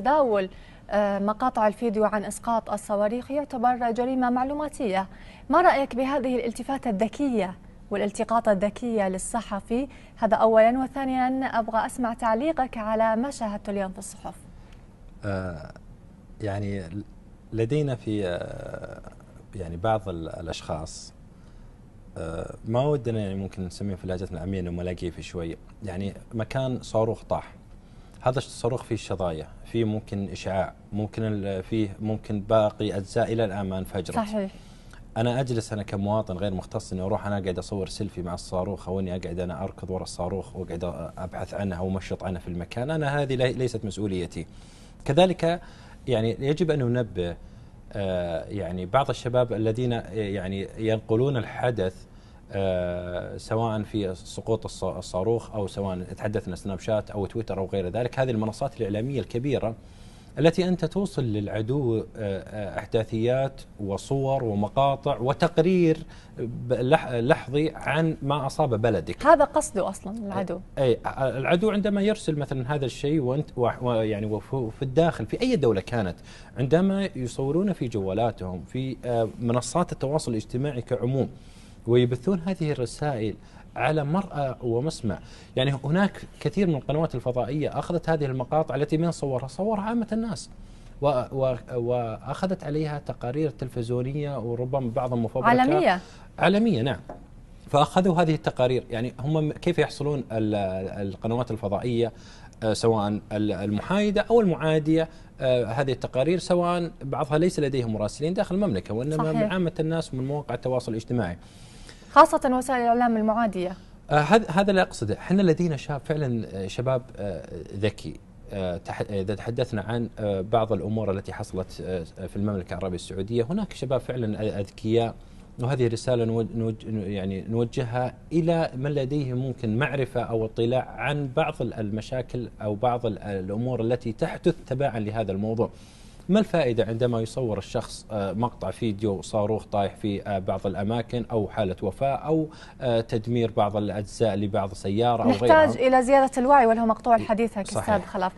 تداول آه، مقاطع الفيديو عن اسقاط الصواريخ يعتبر جريمه معلوماتيه ما رايك بهذه الالتفاته الذكيه والالتقاطه الذكيه للصحفي هذا اولا وثانيا ابغى اسمع تعليقك على ما شاهدته اليوم في الصحف آه يعني لدينا في آه يعني بعض الاشخاص آه ما ودنا يعني ممكن نسميه في لهجتنا العاميه انه في شوي يعني مكان صاروخ طاح هذا الصاروخ فيه شظايا فيه ممكن إشعاع ممكن فيه ممكن باقي أجزاء إلى الآن ما انفجرت صحيح أنا أجلس أنا كمواطن غير مختص إني أروح أنا أقعد أصور سيلفي مع الصاروخ أو إني أقعد أنا أركض ورا الصاروخ وأقعد أبحث عنه او مشط عنه في المكان أنا هذه ليست مسؤوليتي كذلك يعني يجب أن ننبه آه، يعني بعض الشباب الذين يعني ينقلون الحدث آه، سواء في سقوط الصاروخ او سواء تحدثنا سناب شات او تويتر او غير ذلك هذه المنصات الاعلاميه الكبيره التي انت توصل للعدو آه، آه، احداثيات وصور ومقاطع وتقرير لحظي عن ما اصاب بلدك هذا قصده اصلا العدو اي العدو عندما يرسل مثلا هذا الشيء وانت يعني في الداخل في اي دوله كانت عندما يصورون في جوالاتهم في منصات التواصل الاجتماعي كعموم ويبثون هذه الرسائل على مرأى ومسمع يعني هناك كثير من القنوات الفضائية أخذت هذه المقاطع التي من صورها صورها عامة الناس وأخذت عليها تقارير تلفزيونية وربما بعض مفبركة عالمية عالمية نعم فأخذوا هذه التقارير يعني هم كيف يحصلون القنوات الفضائية آه، سواء المحايدة أو المعادية آه، هذه التقارير سواء بعضها ليس لديهم مراسلين داخل المملكة وإنما صحيح. من عامة الناس من مواقع التواصل الاجتماعي خاصة وسائل الإعلام المعادية آه، هذا لا اللي أقصده احنا لدينا شاب فعلا آه، شباب آه، ذكي إذا تحدثنا عن بعض الأمور التي حصلت في المملكة العربية السعودية هناك شباب فعلا أذكياء وهذه رسالة يعني نوجهها إلى من لديه ممكن معرفة أو اطلاع عن بعض المشاكل أو بعض الأمور التي تحدث تباعا لهذا الموضوع ما الفائدة عندما يصور الشخص آه، مقطع فيديو صاروخ طايح في آه، بعض الأماكن أو حالة وفاة أو آه، تدمير بعض الأجزاء لبعض سيارة أو غيرها نحتاج إلى زيادة الوعي وله مقطوع الحديث أستاذ خلاف